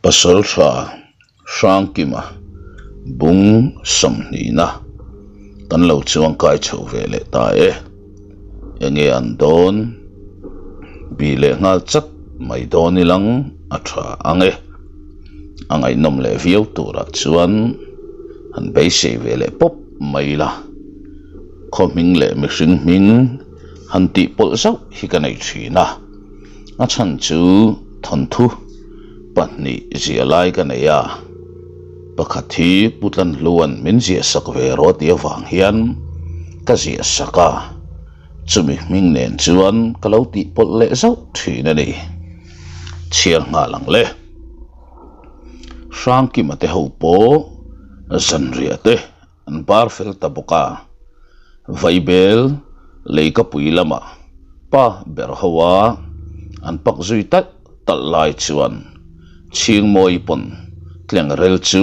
pasal sa sang kima bung samni na tan lo chuang kai chho ve le ta e enge an don bi le nga chak mai don ni lang a tha ange angai nom le viu tu rak chuan an bei se ve le pop mai la kho ming le mi sing ming han ti pol sau hi ka nei thi na a chan chu thon thu pahnih zia lai ka nei a pakhat hi putlan luan min zia sak ve raw tia vang hian ka zia saka chumi ming nen chuan ka lo tih polh leh zauh thin a ni chiang nga lang le Sang ki mate ho po zan ria te an bar fel ta boka vaibel leika pui lama pa ber hawa an pak zui tat tal lai chuan chiêng môi bồn tlang rel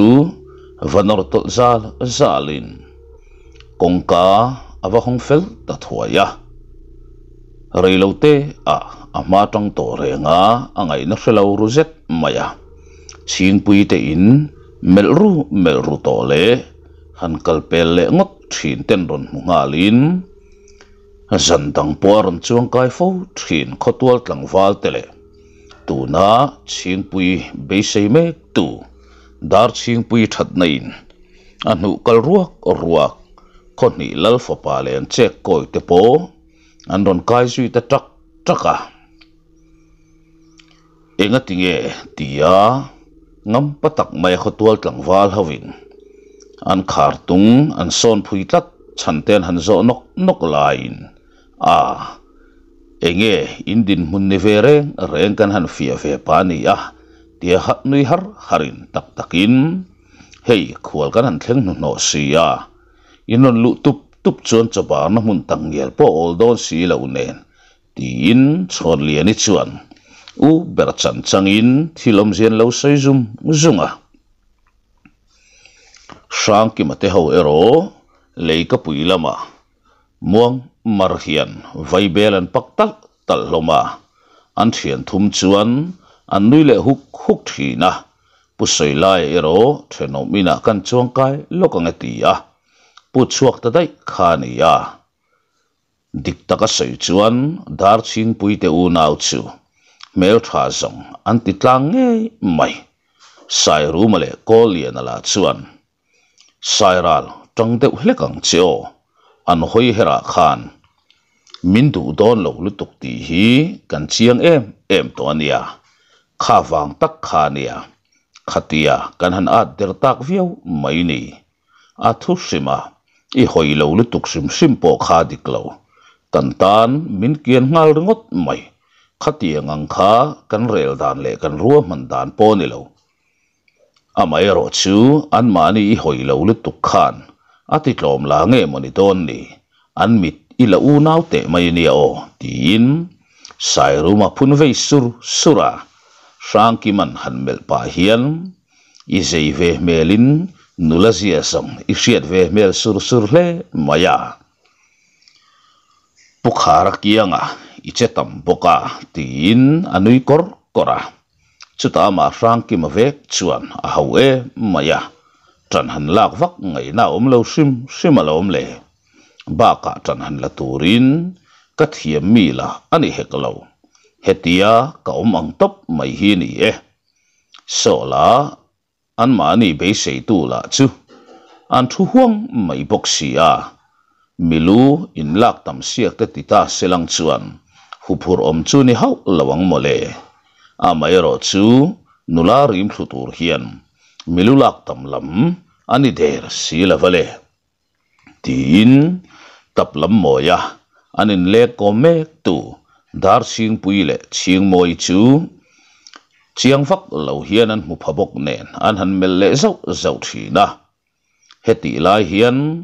và vanor tol zal zalin kongka awa hong fel ta thuaya reilote a ama tang à, à, to renga angai à, na hrelau ruzet maya chiang pui te in melru melru to le han kalpel le ngot thin ten ron mungalin zan dang por chuang kai fo thin khotwal tlang wal te le tu na ching pui be say me tu dar ching pui that nein anu à, kal ruak ruak ko ni lal fa pa len che koi te po an à, don kai sui ta trak traka enga à. tinge tia ngam patak mai khotwal tlang wal hawin an khar an son phui tat chan ten han zo nok nok lain a enge indin munne vere renkan han fia ve pani ya tia hat nui har harin tak takin hei khual kan han thleng nu no si ya inon lu tup tup chon choba na mun tang yel po ol don si lo nen tin chon li ani chuan u ber chan changin thilom zian lo sei zum zunga sang ki mate ho ero lei ka pui lama muang mar hian vai bel an pak tak tal hloma an thian thum chuan an nui le huk huk thi na pusoi lai ero theno mina kan chuang kai lokanga ti a pu chuak ta dai khani a dik taka sei chuan dar chin pui te u nau chu mel tha zong an ti tlang nge mai sai ru male kol lian ala chuan sai ral tang deuh hlekang chio, an hoi hera khan มินดูดอนหลงลุตุกตีฮีกันเชียงเอ็มเอ็มตัวเนียข้าวังตักขานียขัดียกันหันอาจเดือดตักวิวไม่นี่อาทุสิมาอีหอยเหลาลุตุกซิมซิมปอกขาดิกเหลาตันตานมินเกียนงาลงดไม่ขัดียงังขากันเรียลดานเล่กันรัวมันดานปอนิเหลาอามายรอชูอันมานี่อีหอยเหลาลุตุกขานอาทิตย์ลมลางเงีอยมันนี้ตัวนี่อันมิด ila u nau te mai ni o tin sai ru ma sur sura sang ki man han mel pa hian i zei ve melin nula zia song i siat ve mel sur sur le maya à pukhara kianga à i chetam boka tin anui kor kora à. chuta ma sang ki ma vek chuan a hau e maya tran han lak vak ngai na om lo sim sim a lo om le baka tanhan la turin kathia mi la ani heklo hetia ka um ang top mai hi ni e so la an ma ni be se tu la chu an thu huang mai bok si a milu in lak tam siak te tita selang chuan hupur om a mai ro chu milu lak tam lam ani der si tập lâm mồi à anh em le có mẹ tu dar sing pui lệ sing mồi chú chiang phật lâu hiền anh mua bộc nền anh hàn mel lệ dấu dấu chỉ na hết đi lại hiền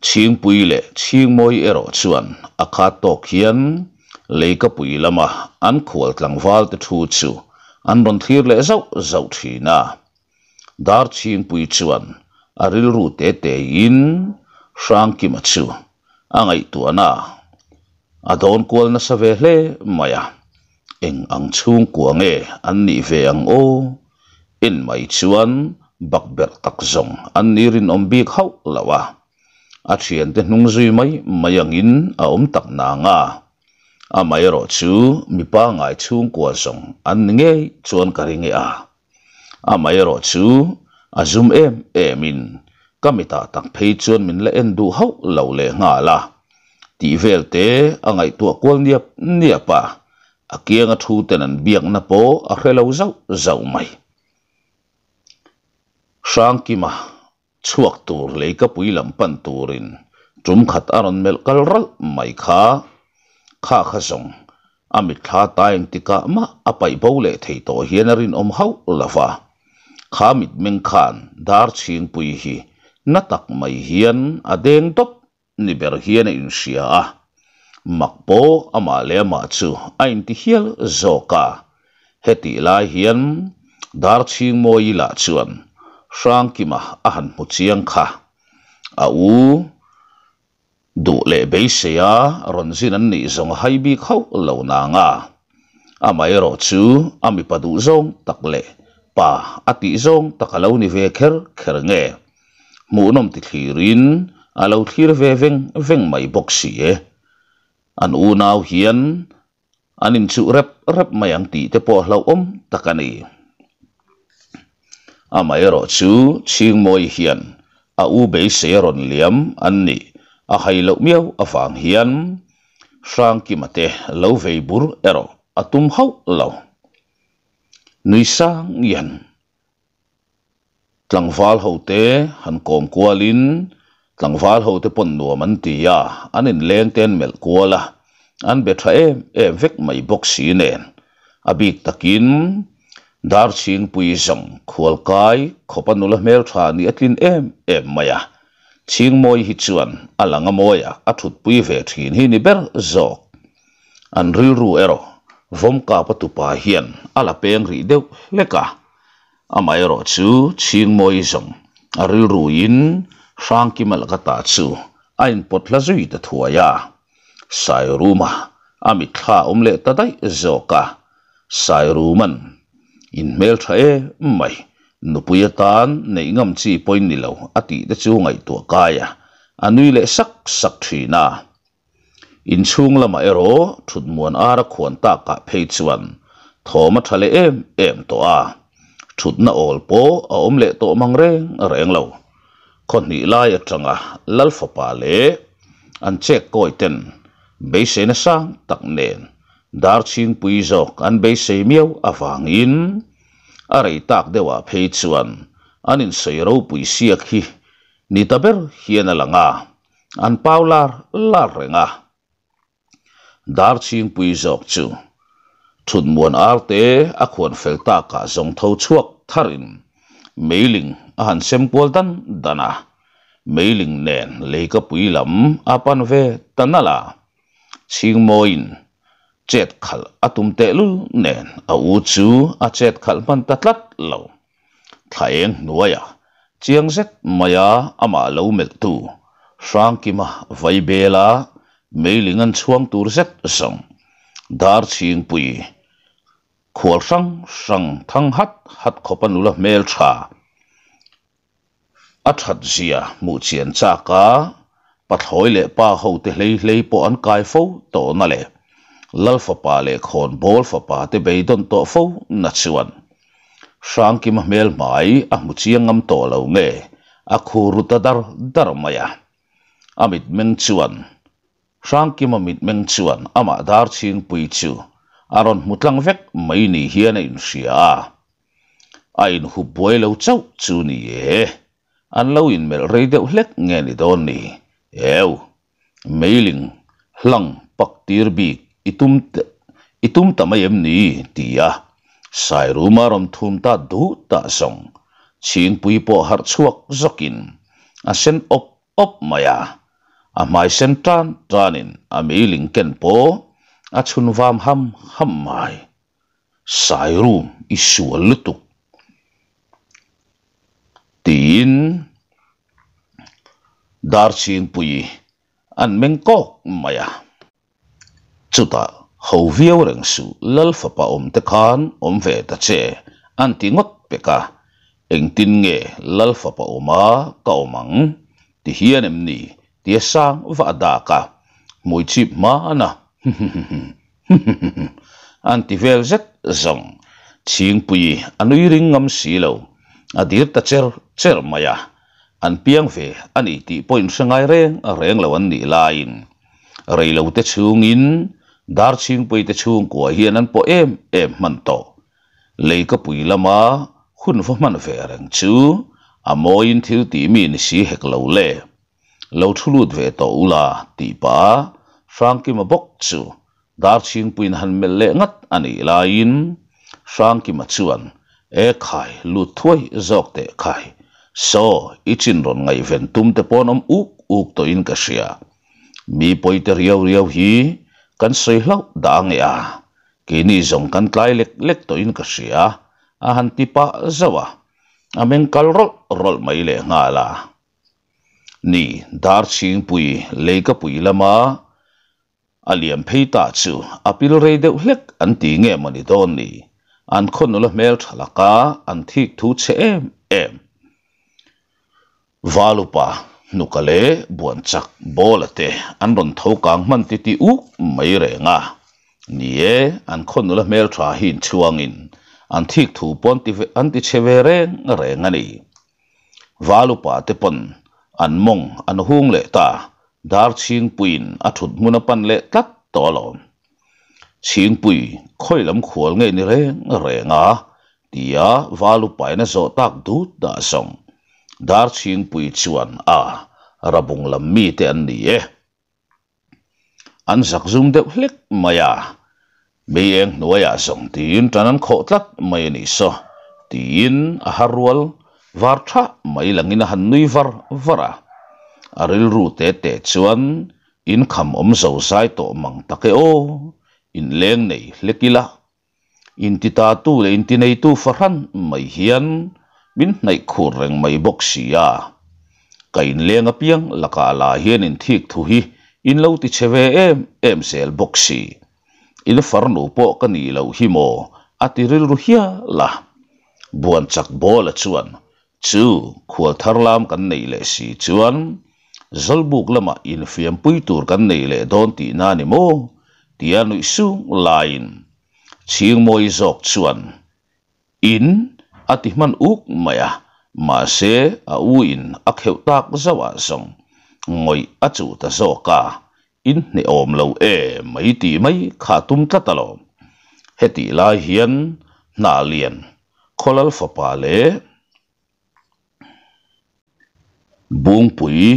chiang pui lệ chiang mồi ero chuan akat à tok hiền lấy cái bụi lama à. ăn khuất lăng vào để thu chu anh bận thiệt lẽ dấu dấu thì na dar chiên bụi chuan aril à ru tê tê yên sang ki ma chu angai tu na adon kual na save hle maya eng ang chung kuang e an ni ve ang o in mai chuan bakber tak zong an nirin om bik hau lawa a thian te nung zui mai mayangin a om tak na nga a mai ro chu mipa ngai chung kwa zong an nge chuan ka ringe a a mai ro chu a zum em emin ก็มีตาตักเพชวนมินเล่นดูเขาเหล่าเล่งาละตีเวลเตอังไอตัวกวงเนียบเนียปะอาเกียงทูเตนันเบียงนโปอะเรลาเจ้าเจ้าไม่ช่างกิมาชวกตัวเลยก็ปุยลำปันตัวรินจุมขัดอารันเมลกัลรัลไม่ข้าข้าขจงอามิทาตายติกะมาอไปเบาเลทตัวเฮียนรินอมเฮาลาฟาข้ามิดเมงคานดาร์ชิงปุยฮี na tak mai hian a deng top ni ber hian in sia a mak po ama le ma chu a in ti hial zoka heti lai hian dar ching moi la chuan sang ki ma a han mu chiang kha a u du le be se ya ron zin an ni zong hai bi khau lo na nga amai ro chu ami padu zong tak le pa ati zong takalau ni ve kher kher nge munom ti thlirin a lo thlir về veng veng mai bok si e an u nau hian an in chu rep rep mai ang ti te pawh hlo om takani amai ro chu ching moi hian a u be se ron liam an ni a hai lo miêu a fang hiền, sang ki mate lo ve bur ero atum hau lo nui sang yan tlangval hote han kom kualin tlangval hote pon nuam an tia an in leng ten mel kuala an betra em em vek mai box inen abik takin dar chin pui zong khual kai khopanula mel tha ni atlin em em maya ching moi hi chuan alanga moya athut pui ve thin hi ni ber zok an ri ru ero vom ka patupa hian ala peng ri deuh leka amai ro chu ching moi zom ari ruin sang ki mal kata chu ain pot la zui ta thuaya sai ruma ami tha um le ta dai zoka sai ruman in mel tha e mai nupuya tan nei ngam chi poin ni lo ati de chu ngai to kaya anui le sak sak thina in chung lama ero thut muan ara khon ta ka phei chuan thoma thale em em to a ชุดน่าโอลโปอาอมเละโตมังเร่งเร่งเราคนนี้ลายจังอ่ะลัลฟปาเลอันเช็คก้อยเต็นเบสเซนสังตักเนนดาร์ชิงปุยจอกอันเบสเซมิวอฟังอินอะไรตักเดว่าเพจวันอันอินเซโรปุยเสียกีนิตาเบอร์เฮียนลังอ่ะอันพาวลาร์ลาเร่งอ่ะดาร์ชิงปุยจอกจูชุนมวนอาร์เตอควรเฟลตากะจงเท้าชวกทารินเมลิงอาหารเซมปวลตันดานาเมลิงเนนเลยกปุยลำอาปันเวตันนาลาชิงโมอินเจ็ดขัลอาตุมเตลุเนนอาอูจูอาเจ็ดขัลมันตัดลัดเหลาทายเองนัวยาเจียงเซ็ตมายาอามาเลวเมกตูสังกิมาไวเบลาเมลิงันช่วงตูรเซ็ตสงดาร์ชิงปุย khổ sang sang thăng hắt hắt khó pan lula mel cha at hắt zia mu chiến cha cá bắt hỏi lệ pa hậu te lấy lấy bộ ăn cài phô tổ na lệ lal phá pa lệ khôn bol phá pa te bê don tổ phô nát sáng sang kim mel mai a ah mu chiang ngam tổ lâu nghe a khu ruta dar dar maya amit meng chuan sang kim amit meng chuan ama dar chiang pui chu aron mutlang vek mai ni hian a in sia a in hu boi lo chau chu ni e an lo in mel rei deuh hlek nge ni don ni eu mailing hlang pak tir bi itum itum tamayem ni tia sai ruma rom thum ta du ta song chin pui po har chuak zokin a sen op op maya a mai sen tan tanin a mailing ken po a chun vam ham ham mai sai rum i sua lutu tin dar chin pui an meng kok maya chuta hầu viêu rừng su lal phá pa om te khan om về ta che an ti ngot pe ka eng tin nge lal phá pa oma ka omang ti hian em ni ti sang va da ka mui chip ma na an ti vel zet zong ching pui anui ring ngam si lo à, adir ta cher cher maya an piang ve an i ti point sangai reng a à, reng lo an ni lain rei lo te chung in dar ching pui te chung ko hian an po em em man to lei ka pui lama hun fo man ve reng chu a à, moin thil ti mi ni si hek lo le lo thulut ve to ula ti pa Franki ma bok chu dar ching puin han mel le ngat ani la in Franki ma chuan e khai lu thuai zok te khai so ichin ron ngai ven tum te pon om uk uk to in ka sia mi poite riau riau hi kan sei lau da nge a kini zong kan tlai lek lek to in ka a han tipa zawa ameng kal rol rol mai le nga la ni dar ching pui le ka pui lama à. อาเลียมพีตาจูอภิลเรเดวเล็กอันตีเงยมันดอนนี่อันคนนละเมลทลักาอันที่ทูเชมเอมวาลุปะนุกเล่บวนจักบอลเตอันรนทกังมันติดอุกไม่เร่งอะนี่เออันคนละเมลทรหินช่วงินอันที่ทูปอนติอันติเชเวเรงเร่งนี่วาลุปะเตปนอันมงอันหงเลตา dar ching puin a thut mun pan le tlat to lom ching pui khoi lam khol nge ni re re nga tia valu pai na zo tak du da song dar ching pui chuan a rabung lam mi te an ni e an zak zum de hlek maya mi eng noya song tin tanan kho tlat mai ni so tin a harwal var tha mai langin han nui var vara aril ru te te chuan in kham om zo sai to mang take o in leng nei hlekila in ti ta tu le in ti nei tu farhan mai hian min nei khur reng mai bok sia kain leng apiang laka la hian in thik thu hi in lo ti cheve em em sel bok si in farnu po ka ni lo hi mo atiril ru hia la buan chak bol chuan chu khual tharlam kan nei le si chuan zalbuk lama in fiam pui tur kan nei le don ti nani mo tia nu su lain chiang moi zok chuan in ati man uk maya ma se a uin ak heo tak zawa song ngoi atu ta zo ka in ne om lau e may ti may kha tum ta lo heti la hian na lian kholal fa pa le bung pui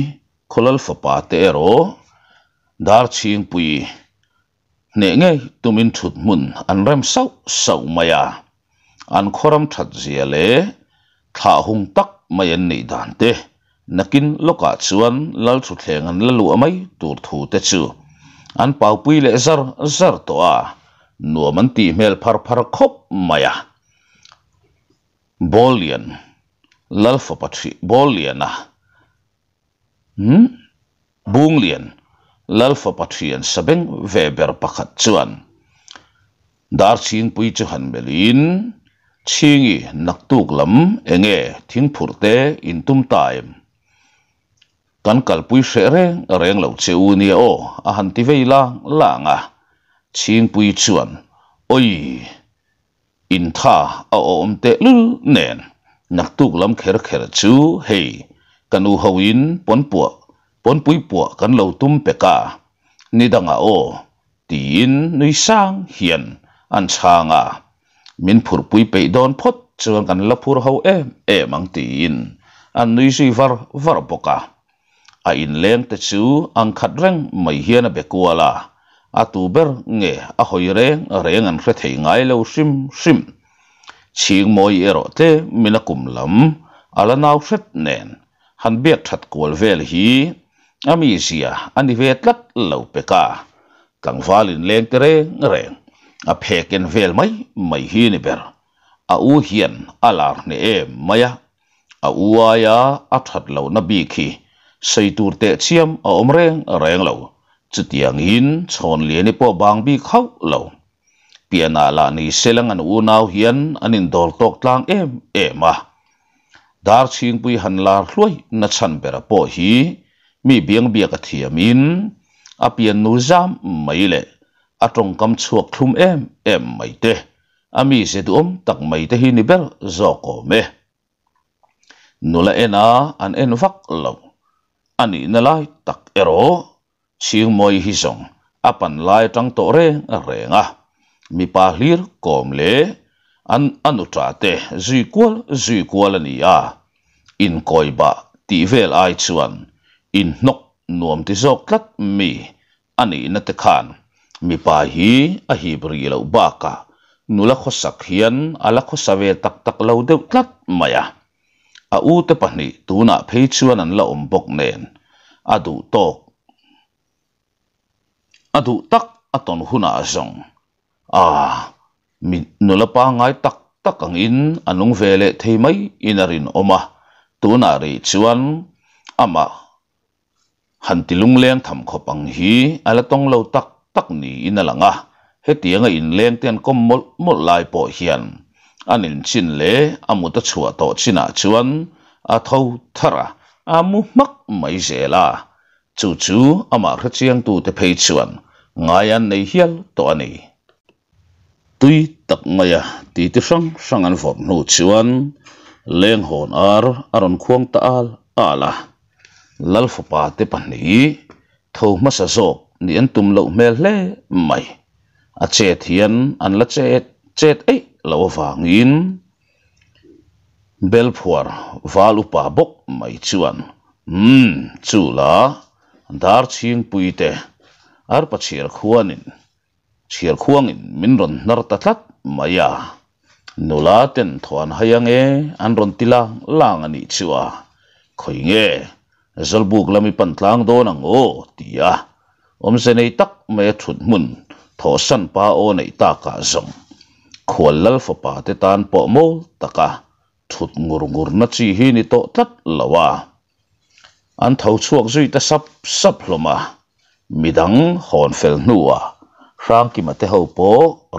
kholal fapa te ero dar ching pui ne nge tumin thut mun an rem sau sau maya an khoram that zia le tha hung tak mai an nei dan te nakin loka chuan lal thu thleng an lalu amai tur thu te chu an pau pui le zar zar to a nuam an ti mel phar phar khop maya bolian lalfa patri bolian ah hmm? bung lian lalfa pathian sabeng veber pakhat chuan dar ching pui chu han melin nắc naktuk lam enge thing phurte intum taim kan kalpui shere reng lo cheu ni o a han ti lang a, ching pui chuan oi in tha a om te lu nen nắc naktuk lam kher kher chu hei กันอูเฮวินปนปัวปนปุยปัวกันเหลาตุ้มเปกานี่ดังอาโอตีนนุยสร้างเฮียนอันช่างอามินผูรปุยไปโดนพดจวนกันละผูรเฮาเอมเอมังตีนอันนุยสีฟาร์ฟาร์ปกาอาอินเลงแต่ชูอังขัดเร่งไม่เฮียนเบกัวลาอาตูเบอร์เงอหอยเรงเรงอันเสถียงไงเลวซิมซิมชิงมอยเอรอเตมินักุมลำอาลนาวเสตเนน han biak thật kol vel hi ami sia à? ani ve tlat lo peka kang valin leng tere reng a à, pheken vel mai mai hi ni ber a à, u hian alar ne em maya a uaya a that lo na bi khi sei tur te chiam a om reng reng lo chutiang hin chon le ni po bang bi khau lo piana la ni selang an u nau hian anin dol tok tlang em em a dar ching pui han lar hluai na chan bera po hi mi biang bia ka thiamin a pian nu zam mai le a tong kam chuak thum em em mai te ami se du tak mai te hi ni ber zo ko me nula ena an en vak lo ani na lai tak ero ching moi hi song apan lai tang to re renga mi pa hlir kom le an anu tra te zui kwal zui kwal ani a in koi ba ti vel ai chuan in nok nuam ti zok tlat mi ani na te khan mi pa hi a hi bri lo ba ka nula khosak hian ala khosave tak tak lo deuh tlat maya a u te tu na phei chuan an la om bok nen adu du tok a tak aton ton huna zong à mi nulapa ngai tak tak ang in anh về lệ anung vele thei mai inarin oma tuna ri chuan ama han tilung leng tham khopang hi ala tong lo tak tak ni inalanga hetianga in leng ten kom mol mol lai po hian anin chin le amuta chua to china chuan a tho thara amu mak mai zela chu chu ama hrachiang tu te phei chuan anh nei hial to anh tuy tak mai à, ti ti sang sang an vop nu chuan leng hồn ar aron khuang ta al ala lal fopa à te pani tho ma sa zo ni an tum lo mê lê, mai a che thian an la che chet ei lo wangin belphuar valupa bok mai chuan mm chu la dar ching puite ar pachir khuanin chial khuangin min ron nar ta tlat maya nula ten thuan hayang e, an ron tila lang ani chuwa khoi nge zalbuk lami pantlang do o tiya. Omse se nei tak me thut mun pa o nei ta zong khol lal fa pa te tan po mo taka thut ngur ngur na chi hi ni to tlat lawa an tho chuak zui ta sap sap loma, midang hon fel nuwa ram ki ma te ho po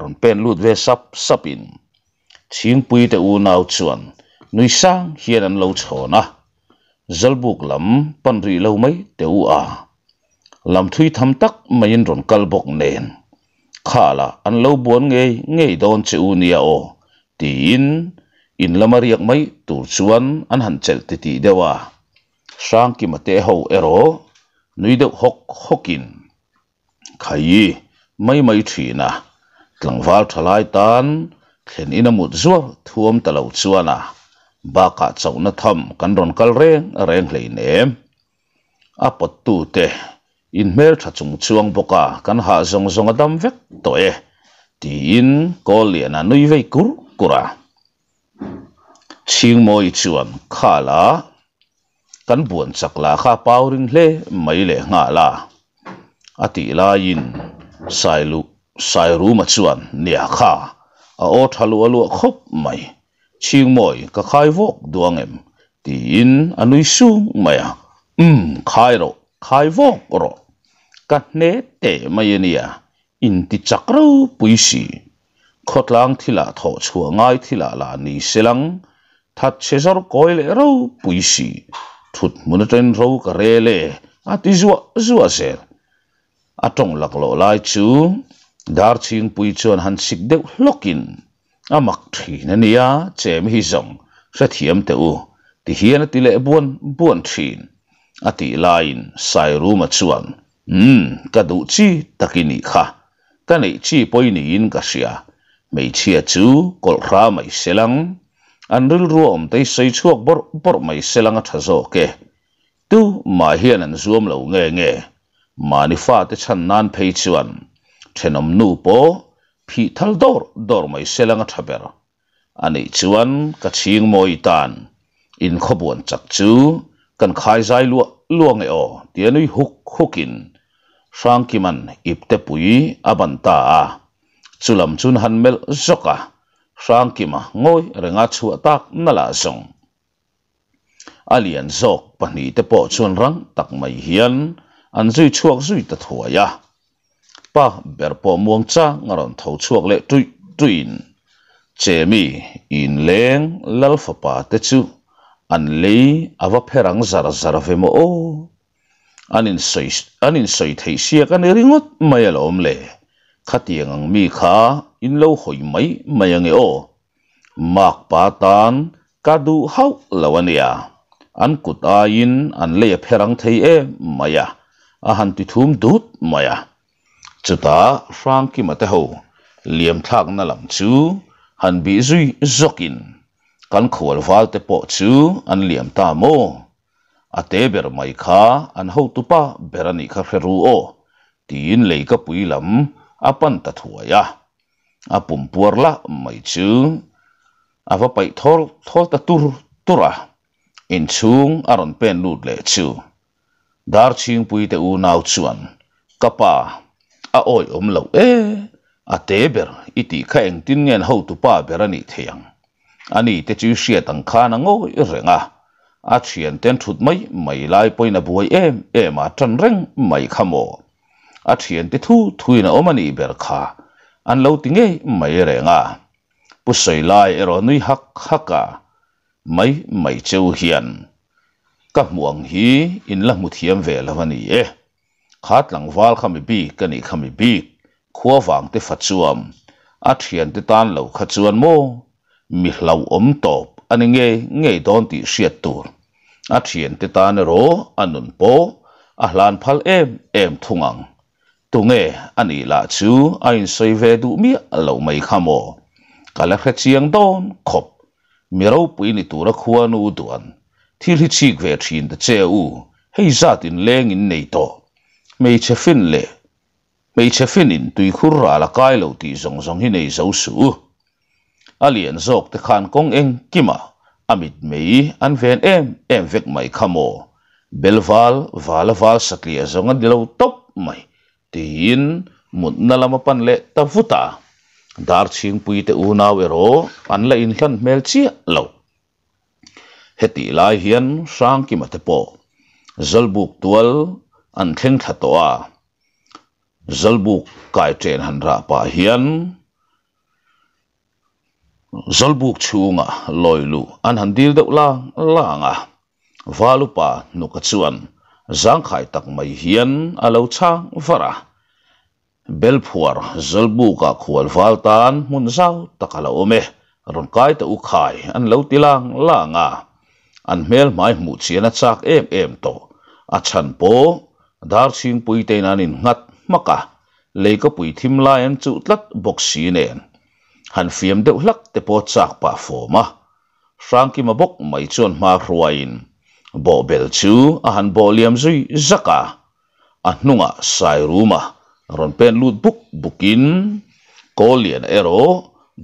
ron pen lut ve sap sapin ching pui te u nau chuan nui sang hian an lo chona zalbuk lam pan ri lo mai te u a lam thui tham tak mai in ron kal bok nen khala an lo buan nge nge don che u nia o ti in in lamariak mai tur chuan an han chel ti ti dewa sang ki ma te ho ero nui de hok hokin khai mấy mấy mai mai thi na tlangwal thalai tan thlen in amut zuwa thuam talo chuana baka chauna tham kan ron kal reng a reng hlei ne a pot tu te in mer tha chung chuang à, căn ha zong zong adam vek toe thì in nuôi vây ko liana nui vei kur kura sing moi chuan khala kan buan chakla kha pauring hle mai le nga la ati la in sai lu sai ru ma chuan nia kha a o thalu alu khop mai ching moi ka khai vok duang em ti in anui su mai a um khai ro khai vok ro ka ne te mai ania in ti chakro puisi khotlang thila tho chua ngai thila la ni selang that chesor koile ro puisi thut munatren ro ka rele a ti zuwa zuwa ser atong lak lo lai chu dar ching pui chon han sik deuh hlokin amak thin ania chem hi zong sa thiam te u ti hian ti le buan buan thin ati lain sai ru ma chuan hm ka du chi takini kha ka nei chi poi ni in ka sia mei chia chu kol ra mai selang an ril ruom te sei chuak bor bor mai selang a thazo ke tu ma hian an zuam lo nghe nge มานิฟาติฉันนันเพยชวันเชนมนูโปพีทัลดอร์ดอร์ไม่เสลังทับเบรอันนี้ชวนกัชิงมอยตันอินขบวนจักจูกันขายใจลวลวงเออเดี๋ยวนี้ฮุกฮุกินสังกิมันอิบเตปุยอับันตาจุลมจุนฮันเมลจกะสังกิมะงอยเรงาชัวตักนลาซงอาเลียนจกปนีเตปอชวนรังตักไม่เฮียนอันรุยชวกรุ่ยตะถัวยะปะเบอร์ปอมวงจางรันทูชวกเล็่ตุยตุยนเจมีอินเลงลัลฟปาเตจูอันลีอาวเพรังจาระจาระเฟมโออันอินสอยอันอินสอยที่เสียกันเริงอดไม่ลอมเล่ขัดยังมีขาอินเลวาหอยไมมไม่ยังเออมากปาตานกัดดูเฮาเลวเนียอันกุดอายินอันเล่เพรังไทยเอไม่ยาอาหันติทุมดูดมายะจุตาฟรังกิมาเตหูเลียมทักนั่นลำชูหันบีซุยจกินกันขวลวาลเตปอชูอันเลียมตาโมอาเตเบรไมคาอันหูตุปะเบรนิคาเฟรูโอตีนเลยกปุยลำอปันตะถวยะอาปุ่มปัวละไม่ชูอาว่าไปทอลทอลตะตุรตุระอินชุงอารอนเป็นลูดเลชู dar ching pui te u nau chuan kapa a oi om lo e a teber iti kha eng tin ngen ho tu pa berani theyang ani te chu shia tang kha na ngo renga a thian ten thut mai mai lai poina buai em em a tan reng mai khamo a thian te thu thuina omani ber kha an lo tinge mai renga pusoi lai ero nui hak haka mai mai cheu hian กับมวงฮีอินละมุทียมเวลวันนี้เอขาดหลังวาลขมิบีกันอีขมิบีขัววางติฟัดจวมอาเทียนติตานเหล่าขจวนโมมีเหล่าอมตบอันนี้เงยเงยดอนติเสียตัวอาเทียนติตานโรอันนุนโปอาหลานพัลเอมเอมทุงังตุงเออันนี้ละชูอันสอยเวดูมีเหล่าไม่ขโมกาลเขเชียงดอนขบมีเราปุ่นิตัวละควานูดวนที่ริชิกเวชินเจ้าให้ซาตินเลงอินในโตไม่เชฟินเลไม่เชฟินอินตุยคุราละกายเลวตีสงสงให้ในเจ้าสูอาเลียนซอกตะขานกงเองกิมาอมิดมีอันเวนเอ็มเอ็มเวกไม่ขโมเบลวาลวาลวาลสักเลียสงกันเดลตบไม่ตีนมุดนั่นละมาปันเละตะฟุตาดาร์ชิงปุยเตอูนาเวโรอันละอินขันเมลเชียเลว Hết heti lai hian sang ki mate po zalbuk tual an theng thatoa zalbuk kai chen han ra pa hian zalbuk lôi loilu an han dil deuh la langa valupa nuka chuan zang khai tak mai hian alo cha vara belphuar zalbuka khual valtan mun zau takala ome ron kai ta u khai an lo tilang langa an hmel mai hmuh chian chak em em to a chan paw dar chhing pui te nan in ngat maka leika pui thim la em chu tlat box si nen han fiam deuh hlak te pawh chak pa fawma ma bok mai chon ma hruain bo bel chu a han bo liam zui zaka a hnunga sai ruma ron pen lut buk bukin kolian ero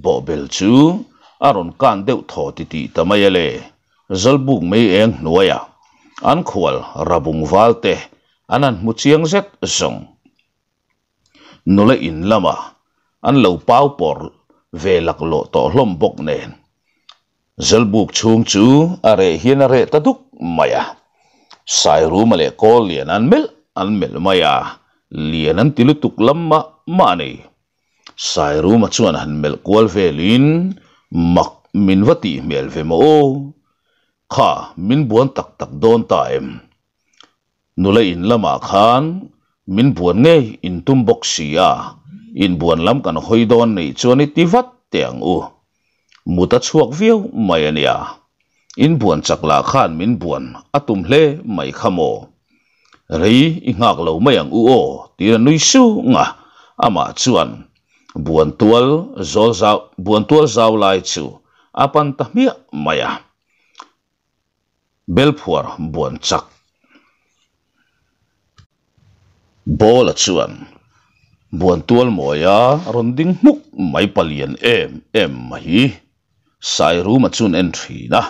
bo bel chu aron kan deuh tho ti ti tamayale zalbuk mei eng nuaya à. an khwal rabung valte anan muchiang zet zong nule in lama à. an lo pau por ve lak lo to hlom bok nen zalbuk chung chu are hian are taduk maya à. sai ru male ko lian an mel an mel maya lian an tilutuk lama mani sai ru ma chuan han mel kwal velin mak min vati mel ve mo ka min buwan tak don taem. Nulay in lamakan, min buwan nge in tumbok siya. In buwan lam kan hoy don na ituan itivat tiang u. Mutat suwak view mayan niya. In buwan tsaklakan min buwan atumhle may kamo. Ray ingaglaw mayang uo, tinanuy su nga ama chuan. Buwan tuwal, zol zaw, buwan tuwal zaw lai chu, apan tahmiya maya. belphuar buồn chắc bố là chuan buồn tuol mồi á ron ding muk mai palien em em mai sai ru mà chun en thri na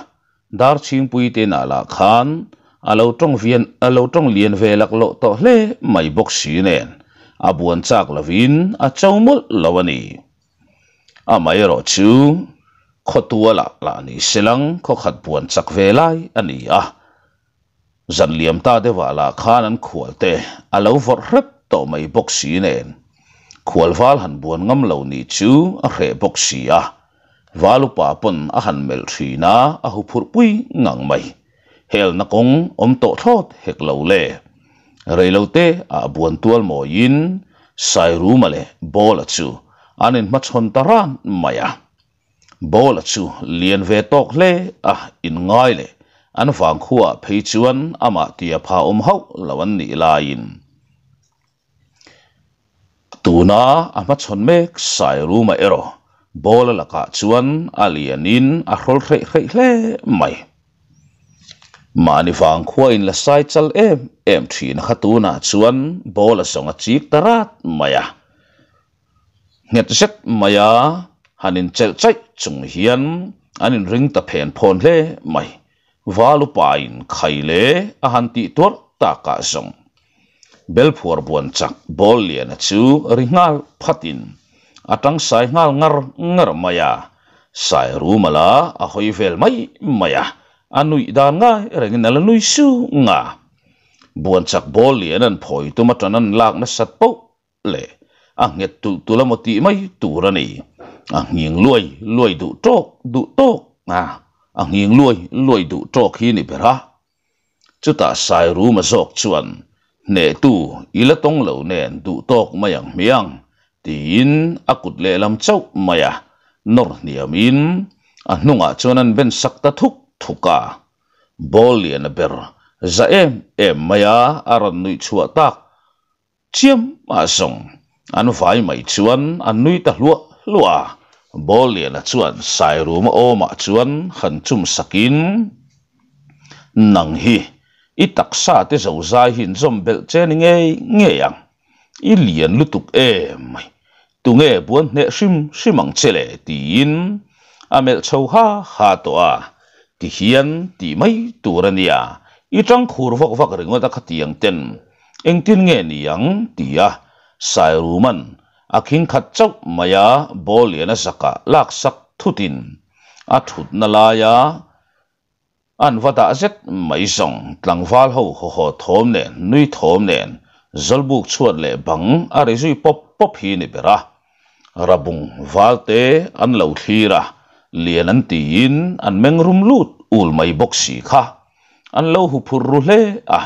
dar ching pui te na la khan alo à trong vien alo à trong lien ve lak lo to hle mai bok si nen a à buồn chak lavin a chaumul lawani a mai ro chu ขตัวละลานี่สิลังก็ขัดปวนสักเวลยอันนี้อ่ะจันเลียมตาเดว่าละข้านั้นขวลเตอาวฟอร์เรบต่อไม่บกสีเนนขวล้าลหันบวนงำเหล่านี้จูเรบกสีอ่ะวาลุปาปนอาหันเมลทีนาอาหุพุรปุยงังไม่เฮลนักงอมโตทอดเฮกเหล่าเล่เรเลเตอาบวนตัวมอยินไซรูมาเลบอลจูอันนี้มัดชนตรานมายะบอลัตซูเลียนเวตอกเลอะอินงายเลอันฟางขัวเพจวนอามาเตียพาอมเฮาลวันนีลาอินตูนาอามาชนเมกสายรูมาเอรอบอลลกาจวนอาเลียนินอารลเรเรเลไม่มาในฟางขัวอินละสาจัลเอมเอมทีนะคะตูนาจวนบอลสอจีกตระ n g e t s t m a หันินเจลใจจุงเฮียนอันนินริงตะเพนพนเล่ไม่วาลุปายินไข่เล่อาหันติตัวตากะจงเบลพัวบวนจักบอลเลียนจูริงาลพัดินอาตังสายงาลงรงรมายาสายรูมาลาอาหอยเฟลไม่มายาอันนุยดานงาเรื่องนั้นนุยสูงาบวนจักบอลเลียนันพอยตัวมาตอนนั้นลากนัสัตปุ๊เล่อังเงตุตุละมติไม่ตูรนี่ à nghiêng lui lui đủ trốc đủ tốt à à nghiêng lui lui đủ trốc khi nị bera chúng ta sai rú mà dọc chuẩn nè tu ý là tông lâu nè đủ tốt mà yang miang thì in à cụt lệ làm chốc mà ya nor niệm in à nung à cho nên bên sắc ta thúc thúc cả bol liền bera za em em mà ya aran à nuôi chua tak chiêm mà song anh à phải mày chuan anh à nuôi ta luộc luộc ball lian a chuan sai room awm a chuan khan chum sakin nang hi i taksa te zo zai hin zom bel chen nge nge yang i lian lutuk em tu nge buan ne shim shimang chele tin amel chho ha ha to a ti hian ti mai turania i tang khur vok vak ringo ta khatiang ten engtin nge niang tia sai à, ruman อักหินขัดจับมายาบอลเลนสักะลักสักทุตินอัดหุดนลายาอันฟัดอาเซตไม่ส่งตั้งฟ้าหูหัวทอมเนนุยทอมเนนจลบุกชวนเล็บบังอะไรสุยปปปพีนิเประระบุงฟ้าเตอันเลวทีระเลียนันตีนอันแมงรุมลูดอุลไม่บกสีค่ะอันเลวหุพรุเลอะ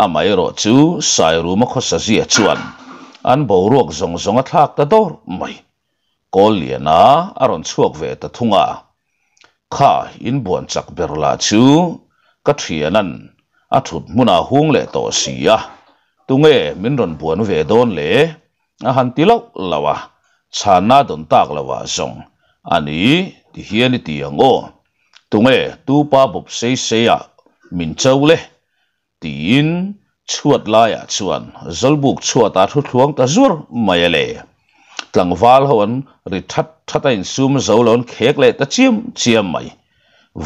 อามายรอจูสายรูมขศเสียชวน an bo ruak zong zong a thak ta dor mai ko liana aron chuak ve ta thunga à. kha in buan chak berla chu ka thianan a thut muna hung le to à. tung tunge minh ron buan ve don le a han tilok lawa chana don tak lawa zong ani à ti hiani ti tung tunge tu pa bop sei sei a minh chau le ti in chuột lai à chuan zolbuk chuột à, ta thu thuang ta zur mai le tlang val hon ri thắt thắt in sum zolon khek le ta chiam chiam mai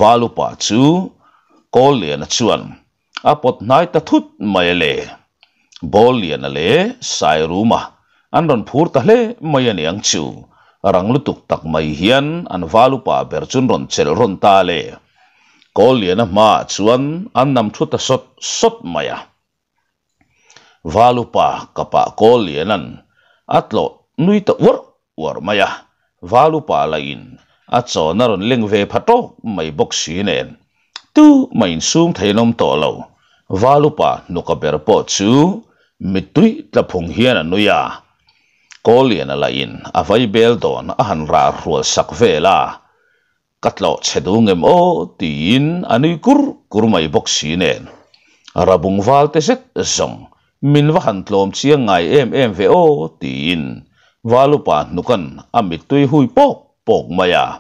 valu pa à, chu kol liền na à, chuan a pot nai ta thút mai le bol le na le sai ruma an ron phur ta le mai ani ang chu rang lutuk tak mai hiền an valu pa ber chun ron chel ron ta le kol liền na ma chuẩn, an nam thu ta sot sot maya valupa kapa kolienan atlo nuita war war maya valupa lain at so naron lengve phato may boksinen tu main sum thainom tolo valupa nukaber po chu mitui tlapung hian anuya kolien alain avai bel don ahan ra rual sak vela katlo chedungem o tiin anui kur kurmai boksinen rabung valte set zong min wahan tlom chia ngai em em ve o tin walupa nukan amit tui hui pok pok maya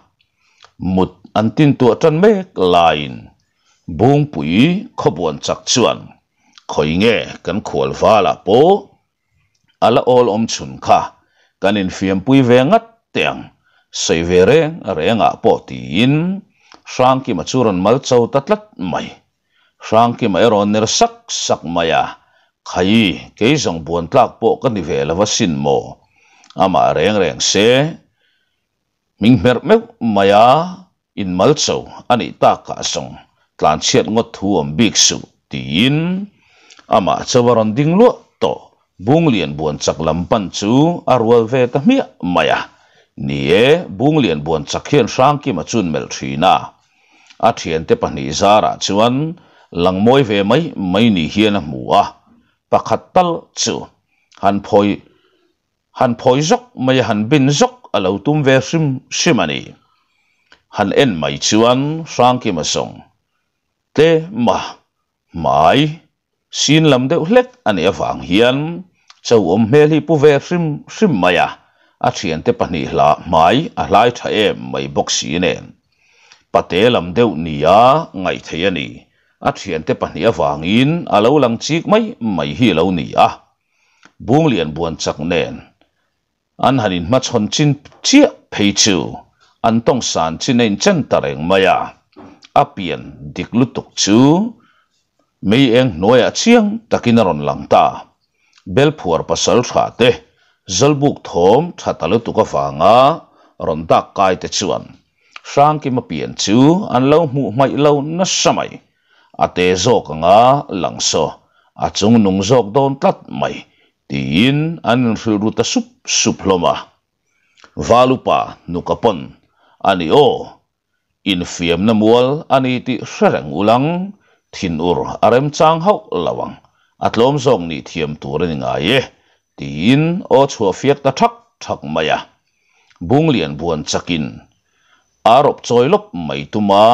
mut antin tu tan mek lain bung pui khobon chak chuan khoi nge kan khol vala po ala ol om chun kha kan in fiam pui vengat teang. teng sei ve reng renga po tiin. sang ki machuran mal chau tatlat mai sang ki mai ron ner sak sak maya ใครเกี่ยงบุญตักโปกันดีเวลว่าสินโมอามาเรียงเรียงเสมิงเมร์เมกมายาอินมัลโซอันนีตากะส่งตลานเชียดงดทวมบิกสุตีนอามาจะวรันดิงลวโตบุงเลียนบุญจักลำปันจูอารวลเวตเมียมายานี่เอบุงเลียนบุญจักเฮียนสังกิมาจุนเมลทีนาอาเทียนเตปนิซาระชวนหลังมวยเวไม่ไม่นี่เฮียนหมูอ่ะ pakhat tal chu han phoi han phoi zok mai han bin zok alo tum ve sim simani han en mai chuan sang ki ma song te ma mai sin lam deuh hlek ani awang hian cho om hmel hi pu ve sim sim maya a thian te pahnih hla mai a hlai tha em mai boxi nen pate lam deuh nia ngai thei ani อัดเสียงเตปันเฮฟังอินอาลวลังชิกไม่ไม่ฮีเลวนี่อะบุ้งเลียนบวนจักเนนอันหันอินมาชนชินเชียเพย์ชูอันต้องสานชินเองเช่นตระเองมาอะอับเปียนดิกลุตุกชูไม่เองหน่วยเชียงตะกินรอนหลังตาเบลพัวปัสสาวะชาเต้จลบุกทอมชาตลุตุกฟังอะรอนตักกายเตชวนสร้างกิมาเปียนชูอันเล่าหมุ่งไม่เล่านั่นสมัย ate zok nga langso achung nung zok don tat mai tiin an ruta sup suploma valupa nukapon ani o infiam na mual ani ti shereng ulang tinur ur arem chang hau lawang atlom zong ni thiam tur ni nga ye tiin o chua fiak ta thak thak maya bung lian buan chakin arop lop mai tuma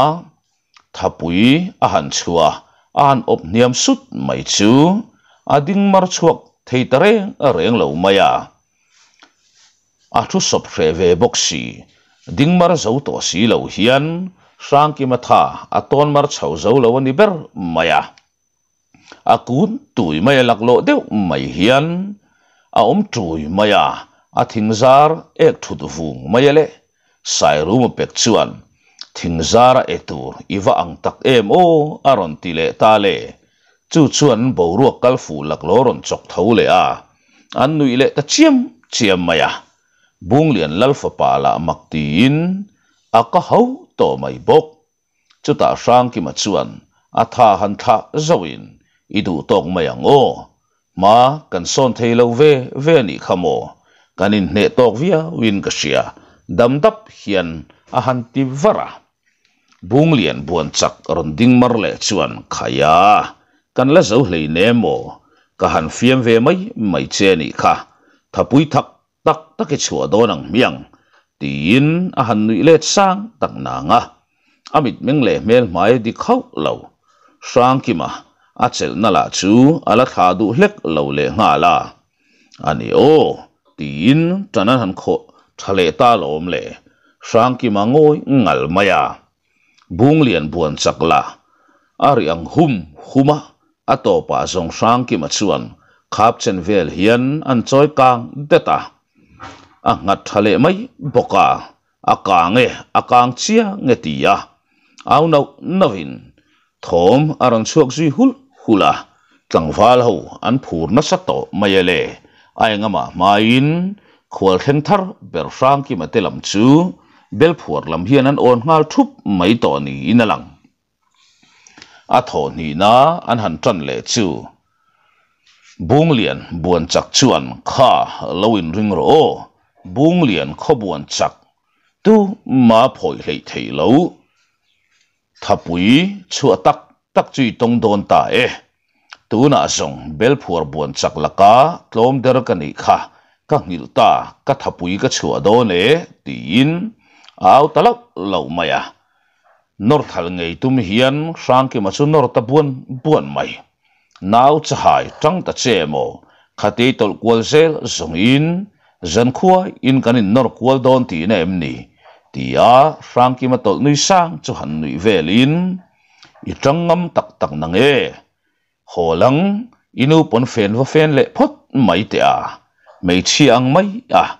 thapui a han chua an op niam sut mai chu a ding mar chuak thei tare a reng lo maya a thu sop hre ve boxi ding mar zo to si lo hian sang ki matha a ton mar chho zo lo ni ber maya a kun tui maya lak lo deu mai hian a om tui maya a thingzar ek thut vung maya le sai rum pek chuan thing zara etur iwa ang tak em o aron ti le ta le chu chuan bo ruak kal fu lak lo ron chok tho le a an nui le chiêm chiêm chiam à, bung lian lal fa pa la mak ti in a ka ho to mai bok chu ta sang ki ma chuan a tha han tha zoin i du tok mai ang o ma kan son thei lo ve ve ni khamo in ne tok via win ka sia dam dap hian ahantivara han ti vara bung lian buan chak ron ding mar le chuan khaya kan la zo hlei nemo, mo ka han fiam ve mai mai che ni kha thapui thak tak tak e chua do nang miang tin a han nui le sang tak na nga amit à meng le mel mai di khau lo sang ki ma a à chel na la chu à ala kha du hlek lo le nga la ani o tin tanan han kho thale ta lom le sang ki ma ngoi ngal maya bung lian buan chak la ari ang hum huma atopa zong sang ki machuan khap chen vel hian an choi kang deta a ngat thale mai boka akange akang chia nge tia au no novin thom arang chuak ji hul hula tlangwal ho an phur na sato mayele ai ngama main khwal khen thar ber sang ki matelam chu เบลผัวลำเฮียนั้นโอนงาทุบไม่ต่อหนี้ั่นลังอาทอนีนะอันหันจันเลจูบุงเลียนบวนจักชวนข้าเลวินริงโรบุงเลียนขบวนจักตูมาพอยเลยเทลวทับปุ๋ยชัวตักตักจีตรงโดนตาเอตูน่าสงเบลผัวบวนจักละกาลมเดรกันอีกค่ะก็หิลตาก็ทัาปุ๋ยก็ชัวโดนเอตีน au talak lo maya à. nor thal ngei tum hian sang ki ma chu nor ta buan mày, mai nau chahai tang ta chemo khati tol kwal xe, zong in zan khua in kanin nor kwal don ti na em ni à, sang ki mà tol nuôi sang cho chu han nui velin i tangam tak tak na nge holang inu pon fen và fen lệ phốt mày te à, mày chi mày à,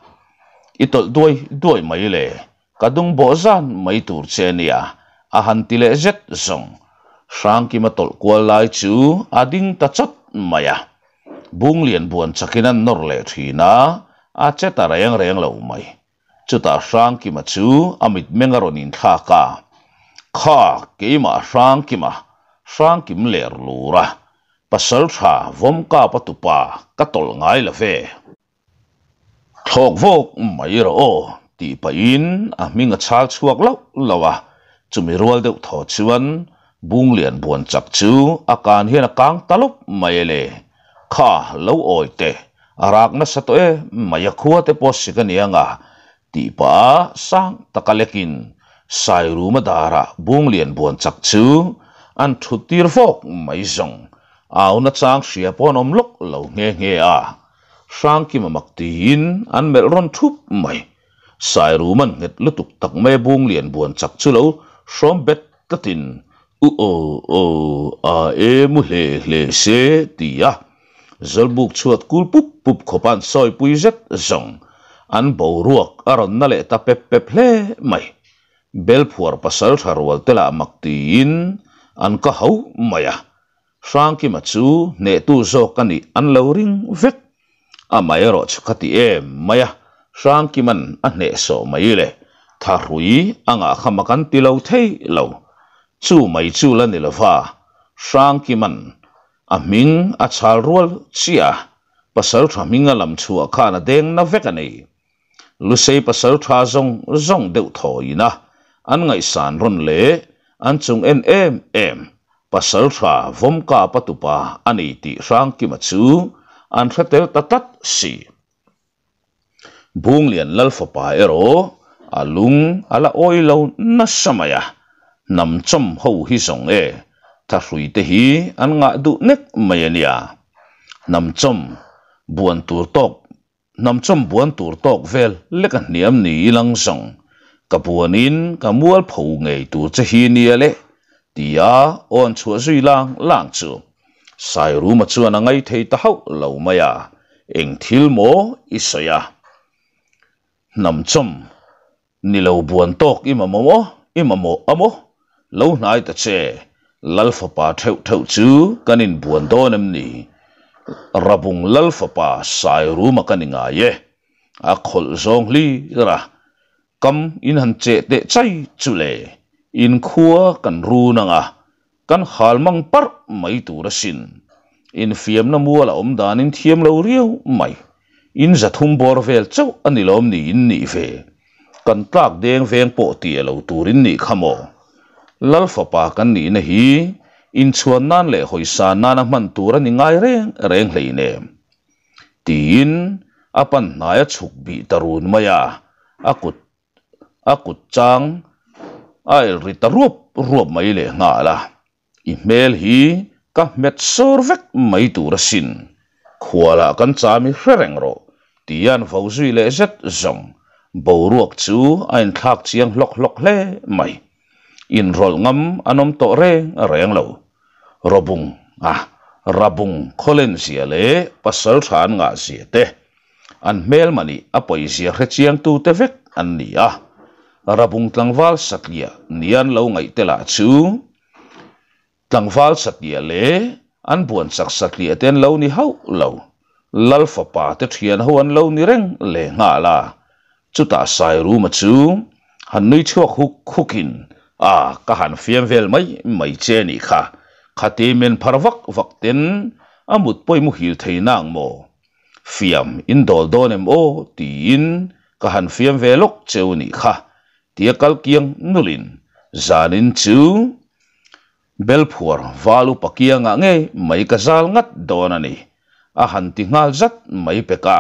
ít itol đuôi đuôi mày le kadung bozan mai tur chenia a hantile zet zong sang ki matol kwal lai chu ading ta maya bung lien buan chakina nor le thina a cheta reng reng lo mai chuta sang ki ma chu amit mengaron in tha ka kha ke ma sang ki ma sang kim ler lura pasal tha vom ka patupa katol ngai la ve thok vok mai ro ti pa in a ming a chak chuak lo lawa chumi rual deuh thaw chuan bung lian buan chak chu a kan hian a kang talop mai le kha lo oi te arak na sa to e maya khuwa te po si kan yanga ti pa sang takalekin sai ru ma dara bung lian buan chak chu an thu tir fok mai zong au na chang sia pon om lok lo nge nge a sang ki mamak ti in an mel ron thup mai สายรูมันเห็ดลุตุกตักแม่บุงเหรียญบวนจักชุเลวพร้อมเบ็ดตัดินอุโอโออาเอมุเลเลเซตียะจลบุกชวดกูลปุ๊บปุ๊บขบันซอยปุยเจ็ดจงอันบ่าวรัวกอรอนนั่นแหละตาเป๊ะเป๊ะเล่ไม่ bel phuar pasal tharwal tela maktiin an ka hau maya sang ki machu ne tu zo kani an loring vek a maya ro chukati em maya ram ki man anh nè so mai le tha rui anga khăm kan ti lo thei lo chu mai chu la ni lova ram ki man a à ming a à chal rual chia pasal à? tha minga lam chu a kha na deng na vek ani lu sei pasal tha zong zong deu tho na an ngay san ron le an chung en em em pasal tha vom ka patupa ani ti ram ki ma chu an tát tatat si buông liền lal phá pa ero alung à, ala à, oi lo na samaya à. nam chom ho hi song e tha hrui te hi an nga du nek mayania nam chom buôn tur tok nam chom buan tur tok vel lekan niam ni lang song ka buanin ka mual pho ngei tu che hi nia le tia on chua zui lang lang chu sai ru ma chuan ngai thei ta hau lo maya eng thil mo isaya nằm chom ni lo buồn tóc im mà mò im mà mò amo lâu nay ta che lal pha pa theu theu chu kanin buồn to nem ni rabung lal pha pa sai ru ma kanin nga ye a khol zong li ra kam in han che te chai chu le in khua kan ru na nga kan hal mang par mai tu ra sin in fiam na mua la om dan in thiam lo riau mai อินจะทุ่มบอร์เวลเจ้าอันนี้ล้มนี่อินนี่เฟ่กันตากแดงเฟงปกติเอลูตูรินนี่ขโมยลัลฟะปากันนี่นะฮีอินชวนนั่นแหละหอยสานานมันตูรันง่ายเร่งเร่งเลยเนี่ยทีนอาปันนายชุกบีตรุนมายาอากุตอากุดจังไอริตรูปรูปไม่เลยง่าละอีเมลฮีก็เม็ดสูรเวกไม่ตูรสินขวาละกันจามิเฟรงโร tian vau zui le zet zong bầu ruột chu ein thak chiang lok lok le mai in rol ngam anom to re reng lo robung à rabung kholen sia le pasal than nga sia te an mel mani apoi sia re chiang tu te vek an ni a rabung tlangwal saklia nian lo ngai tela chu tlangwal saklia le an buan sak saklia ten lâu nì hau lâu lalfa pa te thian ho an lo ni reng le nga la chu ta sai ru ma chu han nei chuak huk khukin a à, ka han fiam vel mai mai che ni kha khate men pharwak wakten amut à, poi mu hil theinang mo fiam in dol don em o ti in ka han fiam velok cheu ni kha tia kal kiang nulin zanin chu belphuar valu pakia nga nge mai ka zal ngat don ani a han ti ngal zat mai peka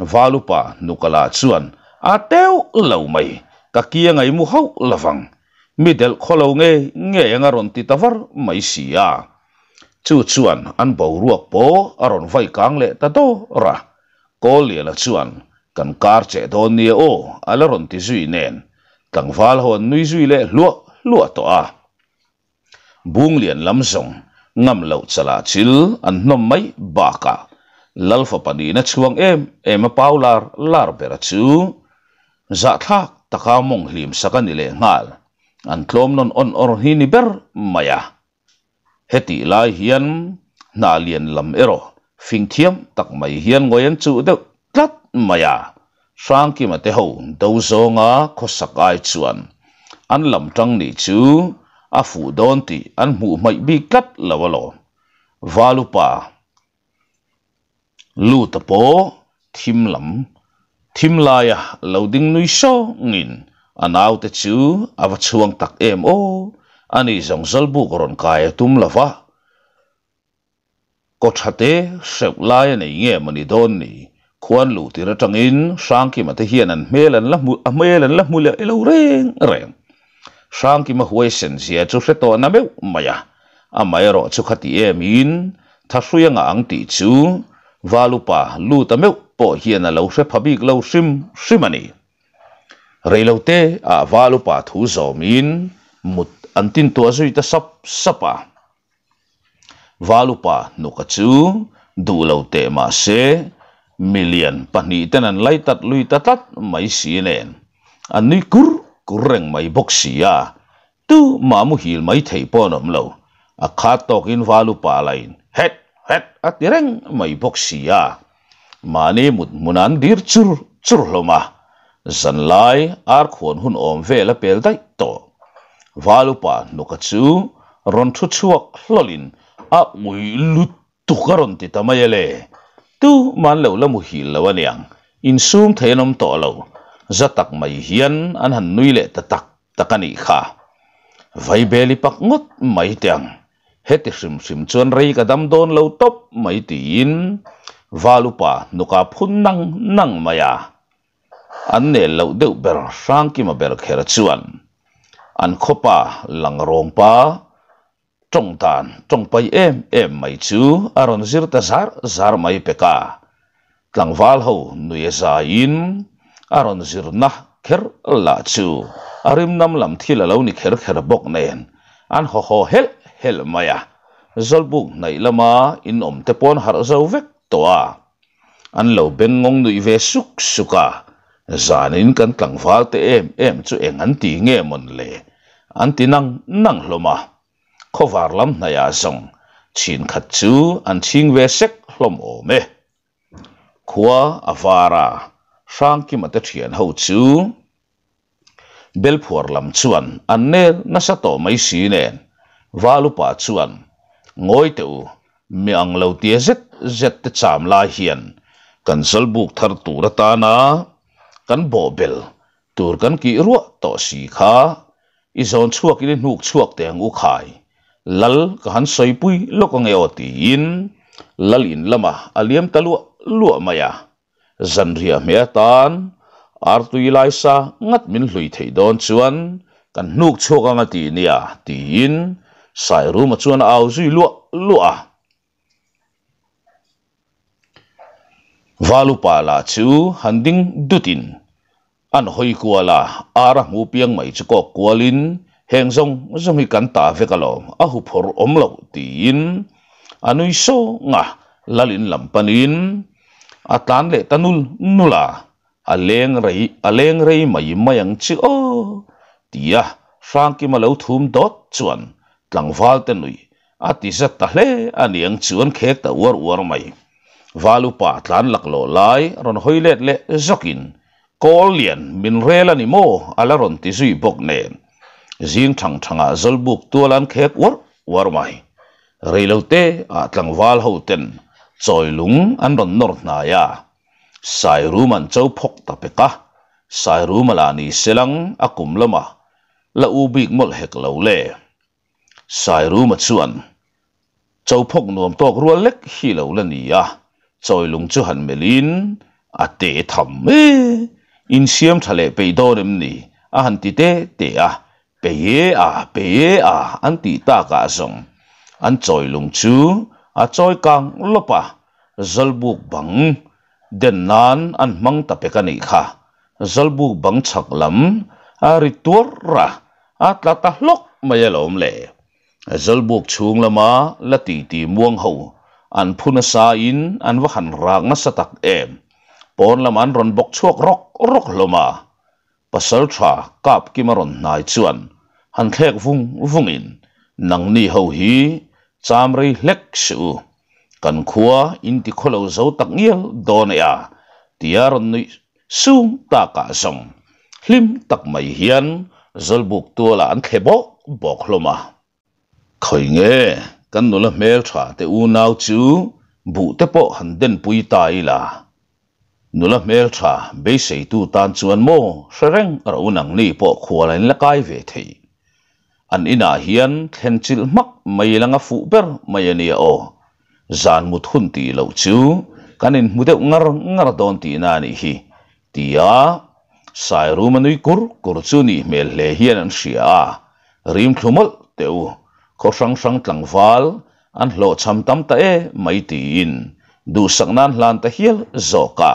valupa nukala chuan a teu lo mai ka kia ngai mu hau lawang midel kholo nge nge anga ron ti tawar mai sia chu chuan an bo po aron vai kang le tato ra ko le la chuan kan kar che do o ala ron ti zui nen tang val hon nui zui le lua lua to a bung lian lam song ngam lo chala chil an nom mai baka lalfa pani na chuang em em mà paular lar bera chu za thak taka mong hlim sakani le ngal an tlom non on or hi ni ber maya Hết đi lai hiền, na lian lam ero fing thiam tak mai hian ngoyan chu được tlat maya Sáng sang ki ma te ho do zonga ai chuan an lam tang ni chu a phụ đôn thì ăn mụ mày bị cắt là vào lò và lúc bà lưu tập bố thêm lắm thêm lại à lâu đinh nuôi số nghìn anh ao tết chứ à, à vật chuông tắc em ô anh à ấy dòng dal bu còn cài tum là vả có chặt thế sẹo lại à này nghe mà đi đôn này khoan lù thì ra trăng in sáng khi mà thấy hiền anh mê lần lắm mê lần lắm mù lệ lâu rèn rèn sang kim huế huai sen sia chu se to na meu maya a mai ro chu khati em in tha suyanga ang ti chu valupa lu ta meu po hiana lo se phabik lo sim lâu reilote à valupa thu zomin mut tin to zui ta sap sapa valupa nuka chu du lo te mà se million panh tên anh lai tát lui tát tát tatat mai si anh anui cur กูเร่งไม่บกเสียตู้มามุหิลไม่เทปอนอมเลวอาคาตอกินฟาลุปาไลน์เฮ็ดเฮ็ดอัติเร่งไม่บกเสียมานี่มุดมุนันดีร์จุรจุรลมาสันไลอาร์ขวนหุ่นอมเวลเปลได้โตฟาลุปานกจูรอนทุชัวคลลินอาอุยลุตุกรอนติตามายเลตู้มันเลวละมุหิลละวันยังอินซูมเทนอมต่อเลว zatak mai hian an han nui le tatak takani kha vai beli pak ngot mai tiang heti sim sim chuan rei ka dam don lo top mai ti in valupa nuka phun nang nang à an ne lo deu ber sang ki ma ber khera chuan an khopa lang rong pa trong tan trong pai em em mai chu aron à zir ta zar zar mai peka tlang val ho nuye za in aron zirna kher la chu arim nam lam thil lo ni kher kher bok nen an ho ho hel hel maya zolbuk nei lama in om te pon har zo vek toa an lo ben ngong nui ve suk suka zanin kan tlang var te em em chu eng an ti nge mon le an ti nang nang hloma khovar lam na ya zong chin khat chu an ching ve sek hlom o me khua avara sang ki mata thian ho chu bel phuor lam chuan an ne na sa to mai si ne valu pa chuan ngoi te u mi ang lo tia zet zet te cham la hian kan sal buk thar tu ra ta na kan bo bel tur kan ki ruwa to si kha i zon chuak in nuk chuak te ang u khai lal ka han soi pui lokang e oti in lal in lama aliam à, à talua lua maya à dân rìa mẹ tan ar tui lai sa ngắt minh lùi thầy đón chuan kan nuk chua ka nga ti nia ti in sai ru ma chuan au zui lua lua valu pa la chu handing dutin an hoi kwa la ara mu piang mai chu ko kwalin heng zong zong hi kan ta ve ka lo a hu phor om lo ti in anui à so ngà lalin lampanin atlan à, le tanul nula aleng à? à, rei aleng rei mai mayang chi o tia sang ki malo thum dot chuan tlangwal te nui ati sa ta hle aniang chuan khek ta war war mai valu pa tlan lak lo lai ron hoilet le zokin kolian min rel ani mo ala ron ti zui bok ne zin thang thanga zolbuk tualan khek war war mai reilote a tlangwal ho ten จอยลุงอันรอนนอร์นายาสายรูมันเจ้าพกตะเปกะไซรูมาลานีเสลังอากุมละมาละอูบิกมลเฮกเลวเล่สรูมาชวนเจ้าพกนวมตอกรัวเล็กฮีเลวลนียะจอยลุงจูหันเมลินอาเตทำเออินเสียมทะเลไปดอริมนี่อาหันติเตเตอะเปเยอะเปเยอะอันติตากาสงอันจอยลุงจู acoy kang lopa zalbuk bang den nan an mang tape kani kha zalbuk bang chaklam a ritur ra at la tahlok mayalom le zalbuk chung lama lati ti muang ho an phuna an wahan rang na satak em pon laman ron bok chuak rok rok lama. pasal tha kap kimaron nai chuan han thek vung vungin nang ni ho hi cham rei hlek su kan khua in ti kholo zo tak ngiel don ya tiar nui sung tạc ka zong hlim tak mai hian zolbuk tu la an thebo bok hloma khoi nge kan nula mel tha te u nau chu bu te po han den pui tai la nula mel tha be sei tu tan chuan mo shreng ra unang ni po khua lai la kai về thei an inah hian thlenchilh hmak mai langa fuh ber mai ania aw zan mut hun ti lo chu kanin mudeuh ngar ngar dawn tina nih hi tia sai rum anui kur kur chu nih hmel hle hian an hria a rim thlumal teu khaw hrang hrang tlangval an hlo cham tam ta e mai tiin du saknan hlan ta hial zoka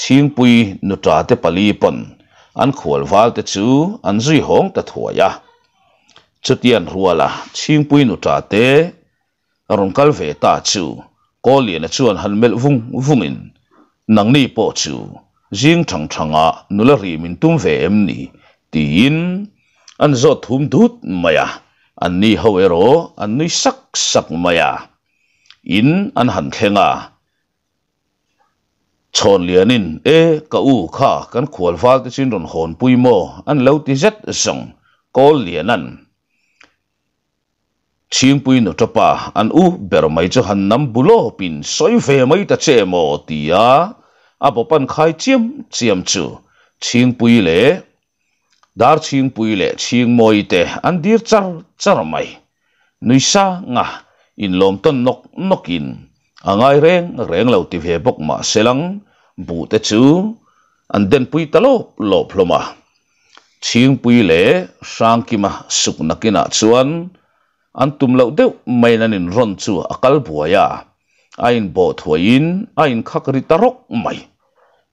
chingpui nutra te pali pon an khwal wal te chu an zui hong ta thuaya yên chutian là, ching pui nu ta te ron cál ve ta chu ko liền na chuan han mel vung vungin nâng ni po chu jing thang thanga nula ri min tum về em ni tin an zo thum dut maya an ni ho ero an ni sak sak maya in an han thenga chon lianin e ka u kha kan khwal wal xin chin hồn hon pui mo an lo ti sông, song liền anh chimpui no topa an u mai cho han nam bulo pin soi về mai ta che à tia abopan khai chiam chiam chu chingpui le dar chingpui le chingmoi te an dir char char mai nui sa nga in lom ton nok nokin angai reng reng lo ti ve bok ma selang bu te chu an den pui talo lo phloma chingpui le sangkima sukna kina chuan an tum lo deuh mai nan in ron chu a kal buaya a in bo thuain a in khak ri tarok mai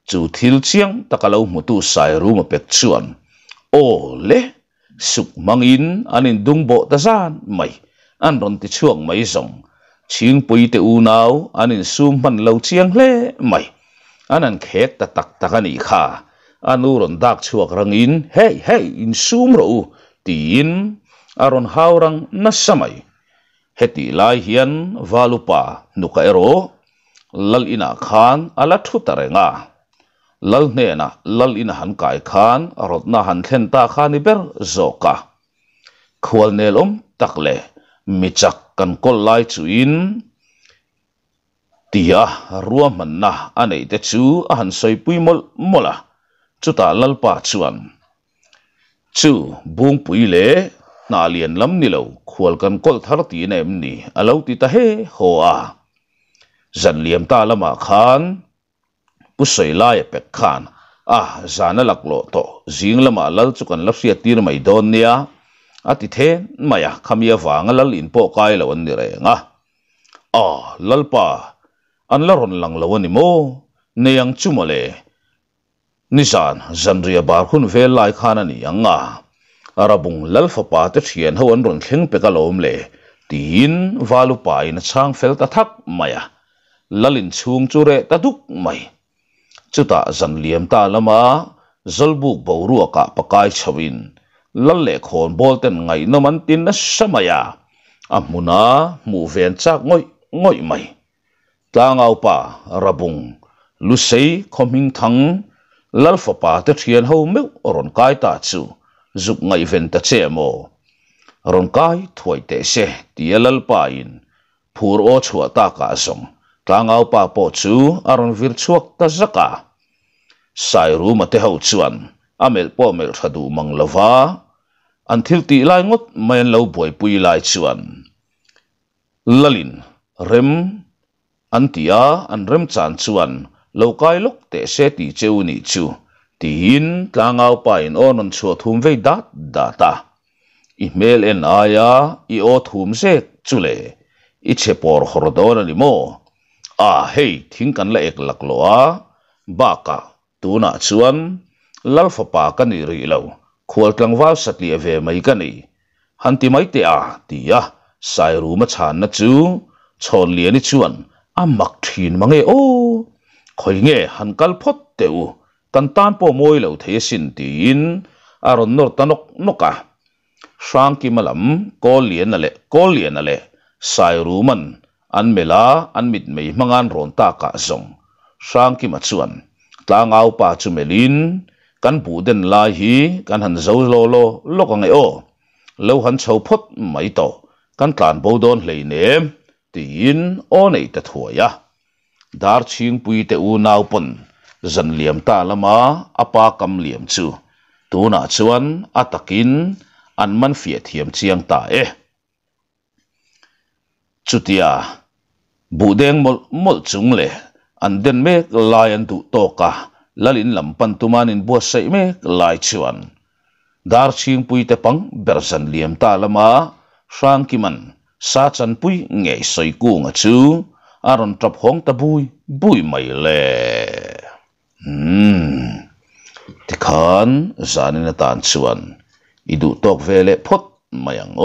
chu thil chiang takalo mutu sai ru ma pek chuan o le suk mangin an in dung bo ta zan mai an ron ti chuang mai zong chiang pui te u nau an in sum man lo chiang hle mai an an khek ta tak tak ani kha anu ron dak chuak rangin hei hei in sum ro tiin aron haurang na samay. Heti lai hian valupa nuka ero lal ina khan ala thutare nga. Lal ne na lal ina han kai khan arot na han thlen khan i zoka. Khwal nel takle michak kan kol lai chuin tia rua man na anei te chu a han pui mol mola chuta lalpa chuan chu bung pui le นาเลียนลำนี่เลวขวลกันกอลทารตีในมนนี่อาเลวติตาเฮหอาจันเลียมตาละมาขานกุยลายเป็กขานอ่ะจานลักโลโตจิงละมาลลจุกันลับเสียตีนไม่โดนเนี่ยอาทิเทนมายะขมีฟังลลินโปกายละวันนี้เรงอ่ะอ๋อลลปาอันละรอนลังละวันนี้โมเนียงจุมาเลนิสานจันเรียบาร์คุณเวลไลขานนี่ยังอ่ะ arabung lal fapa te thian ho an ron thleng peka lom le tin valu pa in chang fel ta thak maya lalin chung chu re ta duk mai chuta zan liam ta lama zolbu boru ka pakai chawin lal le khon bol ten ngai no man tin na samaya amuna mu ven chak ngoi ngoi mai tlangau pa rabung lusei khoming thang lalfa pa te thian ho meu ron kai ta chu zuk ngay ven ta che mo ron kai thoi te se tialal pa in phur o chua ta ka song tlangau pa po chu aron vir chuak ta zaka à. sai ru ma te ho chuan amel po mel thadu mang lova an thil ti lai ngot men lo boi pui lai chuan lalin rem an tia an rem chan chuan lo kai lok te se ti cheu ni chu Tihin tlangaw pa in onon so thum vei dat data. Email en aya i o thum zek chule. I chepor hordona ni mo. A hei thing kan la ek lak loa. Baka tuna chuan lalfa pa kan i ri lo. Khual tlang wal sat li ve mai kan i. Hanti mai te a tia. Sai ru ma chan na chu. Chon li ni chuan. Amak thin mange o. Khoi nge hankal phot te u. tan tan po moi lo the sin tin aron à, nor tanok noka à? sang ki malam ko lian ale ko lian ale sai ruman an mela an mit mei mangan ron ta ka zong sang ki ma chuan tlang au pa chu melin kan bu den lai hi kan han zo lo lo lo ka ngai o lo han chho phot mai to kan tlan bo don hlei ne tin o nei ta thua ya dar ching pui te u nau pon dân liềm ta lama apa kam liềm chú, tu na chuan atakin an man phía thiểm chiang ta chú chutia bù deng mol mol chung le an den me lai an tu to ka lalin lampan tuman in bua sai me lai chuan dar ching pui te pang ber zan liam ta lama sang ki man sa chan pui nge soi ku chú, chu aron trap hong ta bui bui mai le ทีขานสานินตานชวนอิดุตกเวเลพดมายังโอ